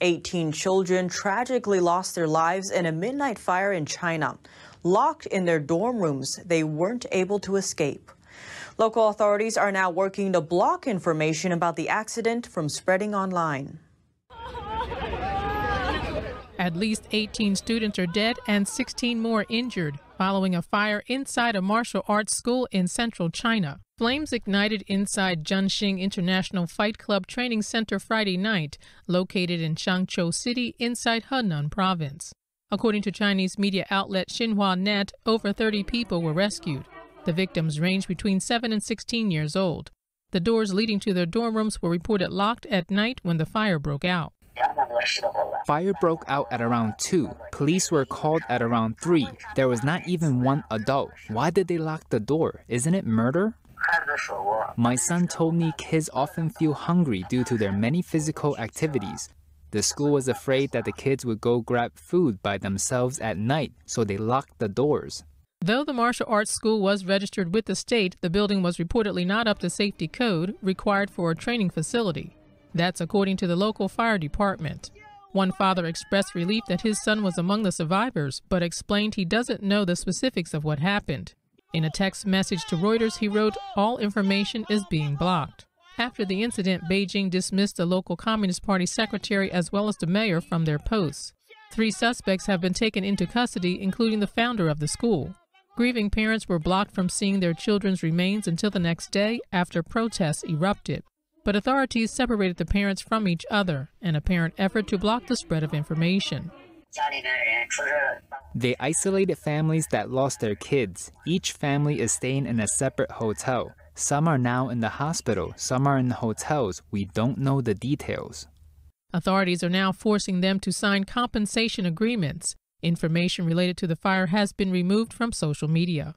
18 children tragically lost their lives in a midnight fire in China. Locked in their dorm rooms, they weren't able to escape. Local authorities are now working to block information about the accident from spreading online. At least 18 students are dead and 16 more injured following a fire inside a martial arts school in central China. Flames ignited inside Junxing International Fight Club Training Center Friday night, located in Changzhou City inside Henan Province. According to Chinese media outlet Xinhua Net, over 30 people were rescued. The victims ranged between 7 and 16 years old. The doors leading to their dorm rooms were reported locked at night when the fire broke out. Fire broke out at around 2. Police were called at around 3. There was not even one adult. Why did they lock the door? Isn't it murder? My son told me kids often feel hungry due to their many physical activities. The school was afraid that the kids would go grab food by themselves at night, so they locked the doors. Though the martial arts school was registered with the state, the building was reportedly not up to safety code required for a training facility. That's according to the local fire department. One father expressed relief that his son was among the survivors, but explained he doesn't know the specifics of what happened. In a text message to Reuters, he wrote, All information is being blocked. After the incident, Beijing dismissed the local Communist Party secretary as well as the mayor from their posts. Three suspects have been taken into custody, including the founder of the school. Grieving parents were blocked from seeing their children's remains until the next day after protests erupted. But authorities separated the parents from each other, an apparent effort to block the spread of information. They isolated families that lost their kids. Each family is staying in a separate hotel. Some are now in the hospital, some are in the hotels. We don't know the details. Authorities are now forcing them to sign compensation agreements. Information related to the fire has been removed from social media.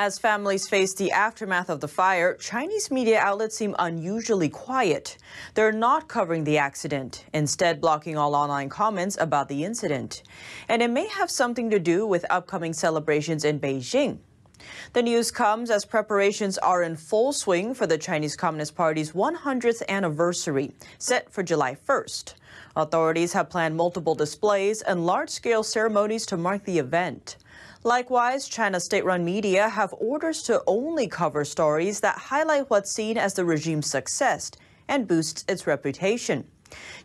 As families face the aftermath of the fire, Chinese media outlets seem unusually quiet. They're not covering the accident, instead blocking all online comments about the incident. And it may have something to do with upcoming celebrations in Beijing. The news comes as preparations are in full swing for the Chinese Communist Party's 100th anniversary, set for July 1st. Authorities have planned multiple displays and large scale ceremonies to mark the event. Likewise, China's state-run media have orders to only cover stories that highlight what's seen as the regime's success and boosts its reputation.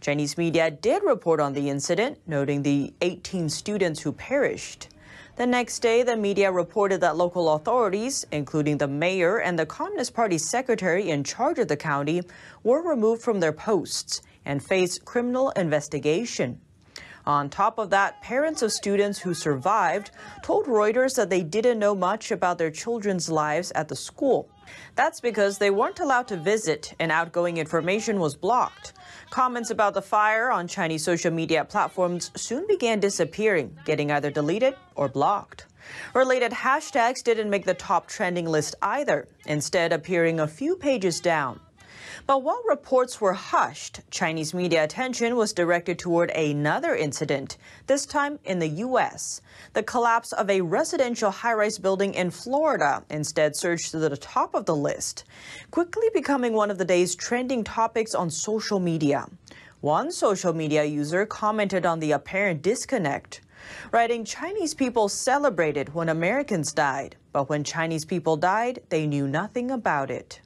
Chinese media did report on the incident, noting the 18 students who perished. The next day, the media reported that local authorities, including the mayor and the Communist Party secretary in charge of the county, were removed from their posts and faced criminal investigation. On top of that, parents of students who survived told Reuters that they didn't know much about their children's lives at the school. That's because they weren't allowed to visit and outgoing information was blocked. Comments about the fire on Chinese social media platforms soon began disappearing, getting either deleted or blocked. Related hashtags didn't make the top trending list either, instead appearing a few pages down. But while reports were hushed, Chinese media attention was directed toward another incident, this time in the U.S. The collapse of a residential high rise building in Florida instead surged to the top of the list, quickly becoming one of the day's trending topics on social media. One social media user commented on the apparent disconnect writing Chinese people celebrated when Americans died, but when Chinese people died, they knew nothing about it.